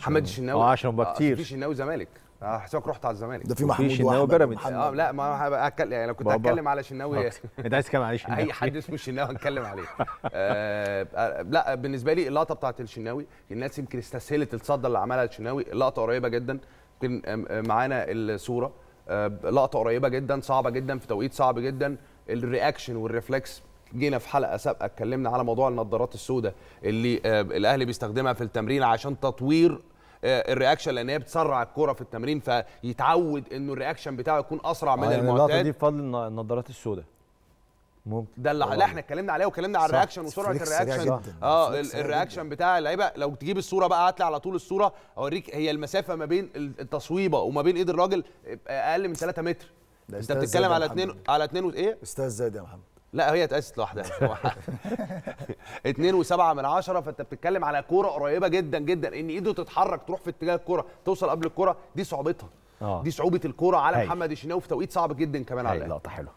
محمد الشناوي اه عشان بقى آه، كتير في شناوي زمالك آه، حسابك رحت على الزمالك ده في محمود شناوي بيراميدز اه لا ما انا هتكلم يعني لو كنت هتكلم على شناوي انت عايز تتكلم على إيه؟ شناوي اي حد اسمه الشناوي هتكلم عليه آه،, آه لا بالنسبه لي اللقطه بتاعت الشناوي الناس يمكن استسهلت الصدى اللي عملها الشناوي اللقطه قريبه جدا يمكن معانا الصوره لقطه قريبه جدا صعبه جدا في توقيت صعب جدا الرياكشن والريفلكس جينا في حلقه سابقه اتكلمنا على موضوع النظارات السوداء اللي الاهلي بيستخدمها في التمرين عشان تطوير آه، الرياكشن لان هي بتسرع الكوره في التمرين فيتعود انه الرياكشن بتاعه يكون اسرع من آه، يعني المعتاد دي بفضل النظارات السوداء ممكن ده اللي لا احنا اتكلمنا عليه واتكلمنا على الرياكشن وسرعه الرياكشن اه الرياكشن بتاع اللعيبه لو تجيب الصوره بقى هات لي على طول الصوره اوريك هي المسافه ما بين التصويبه وما بين ايد الراجل اقل من 3 متر انت بتتكلم على 2 على 2 ايه استاذ زيد يا محمد لا هي اتأسست لوحدها اتنين وسبعة من عشرة فانت بتتكلم على كوره قريبه جدا جدا ان ايده تتحرك تروح في اتجاه الكوره توصل قبل الكوره دي صعوبتها آه. دي صعوبه الكوره على محمد الشناوي في توقيت صعب جدا كمان على اللقطه حلوه